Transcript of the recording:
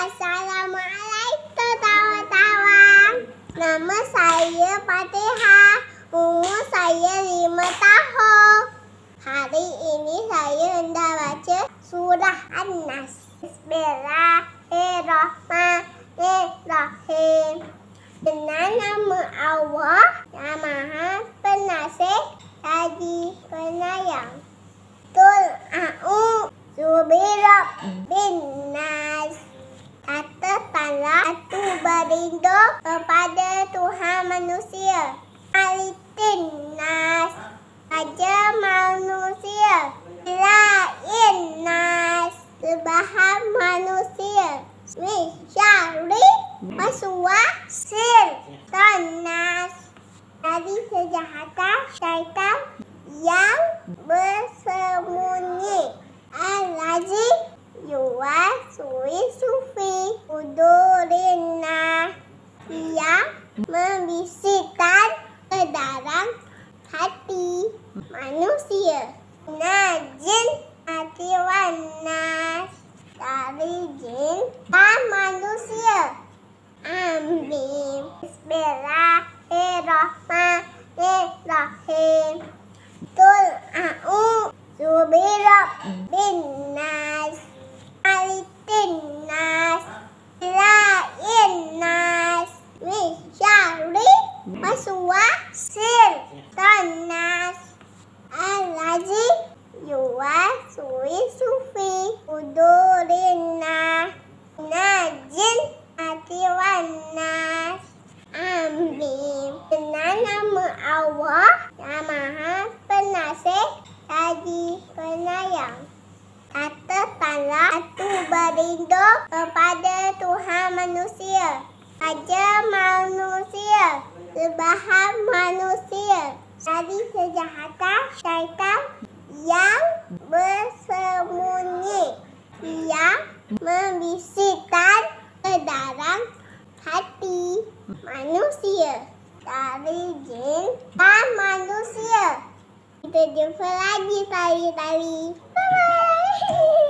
Assalamualaikum tawa-tawa. Nama saya Fatiha. Umur saya lima tahun. Hari ini saya hendak baca surah An-Nas. Bismillahirrahmanirrahim. Dengan nama Allah yang maha penasih lagi penyayang. Tul'a'u subirab bin rindu kepada Tuhan manusia. Alitin nas raja manusia. Lain nas sebahan manusia. Mishari masuwa sir tanas dari kejahatan syaitan yang bersembunyi. Al-Aziz, Yuwa, Sufi, Sufi, Kudus membisikkan ke dalam hati manusia. Nah, hati warna dari jin dan manusia. Amin. Bismillahirrahmanirrahim. Sil tanas alaji yuwa suwi sufi udurina najin ati wanas ambil dengan nama Allah yang maha penayang kata tanah itu berindu kepada Tuhan manusia saja manusia sebahagia manusia dari kejahatan syaitan yang bersembunyi yang membisikkan ke dalam hati manusia dari jin dan manusia. Kita jumpa lagi sekali-sekali. Bye-bye.